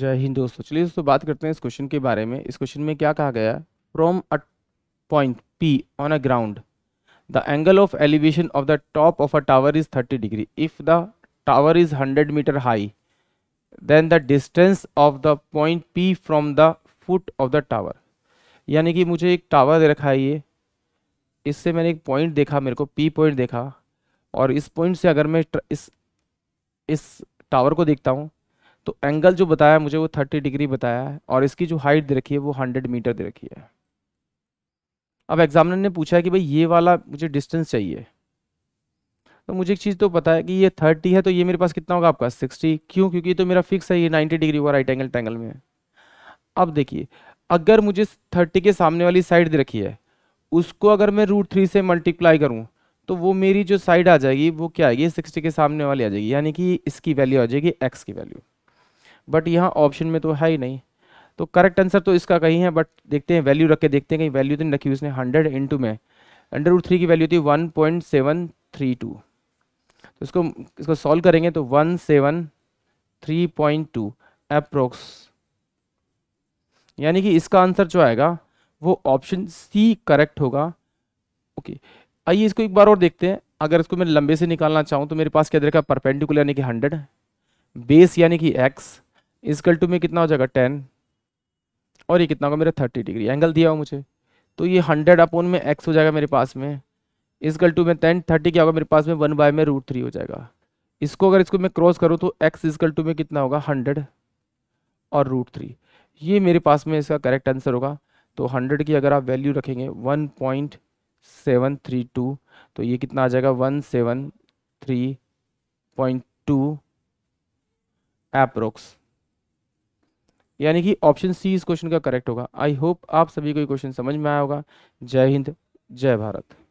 जय हिंद दोस्तों चलिए दोस्तों बात करते हैं इस क्वेश्चन के बारे में इस क्वेश्चन में क्या कहा गया है from a point P on a ground the angle of elevation of the top of a tower is thirty degree if the tower is hundred metre high then the distance of the point P from the foot of the tower यानी कि मुझे एक tower दे रखा है ये इससे मैंने एक पॉइंट देखा मेरे को पी पॉइंट देखा और इस पॉइंट से अगर मैं इस इस टावर को देखता हूँ तो एंगल जो बताया मुझे वो थर्टी डिग्री बताया है और इसकी जो हाइट दे रखी है वो हंड्रेड मीटर दे रखी है अब एग्जामिनर ने पूछा है कि भाई ये वाला मुझे डिस्टेंस चाहिए तो मुझे एक चीज़ तो पता है कि ये थर्टी है तो ये मेरे पास कितना होगा आपका सिक्सटी क्यों क्योंकि ये तो मेरा फिक्स है ये नाइन्टी डिग्री हुआ राइट एंगल टैंगल में अब देखिए अगर मुझे थर्टी के सामने वाली साइड दे रखी है उसको अगर मैं रूट थ्री से मल्टीप्लाई करूँ तो वो मेरी जो साइड आ जाएगी वो क्या आएगी सिक्सटी के सामने वाली आ जाएगी यानी कि इसकी वैल्यू आ जाएगी एक्स की वैल्यू बट यहाँ ऑप्शन में तो है ही नहीं तो करेक्ट आंसर तो इसका कहीं है बट देखते हैं वैल्यू रख के देखते हैं कहीं वैल्यू तो नहीं रखी उसने हंड्रेड इंटू में अंडर रूट थ्री की वैल्यू थी one point seven three two तो इसको इसको सॉल्व करेंगे तो one seven three point two approx यानी कि इसका आंसर जो आएगा वो ऑप्शन सी करेक्ट होगा ओके आइए इसको एक बार और देखते हैं अगर इसको मैं लंबे से निकालना चाहूँ तो मेरे पास क्या देखा परपेंडिकुलर यानी कि हंड्रेड बेस यानी कि एक्स इजकल टू में कितना हो जाएगा टेन और ये कितना होगा मेरा थर्टी डिग्री एंगल दिया हुआ मुझे तो ये हंड्रेड अपोन में एक्स हो जाएगा मेरे पास में इजकल टू में टेन थर्टी क्या होगा मेरे पास में वन बाय में रूट थ्री हो जाएगा इसको अगर इसको मैं क्रॉस करूँ तो एक्स इजकल टू में कितना होगा हंड्रेड और रूट थ्री ये मेरे पास में इसका करेक्ट आंसर होगा तो हंड्रेड की अगर आप वैल्यू रखेंगे one point seven three two तो ये कितना आ जाएगा one seven three point two approx यानी कि ऑप्शन सी इस क्वेश्चन का करेक्ट होगा आई होप आप सभी को ये क्वेश्चन समझ में आया होगा जय हिंद जय भारत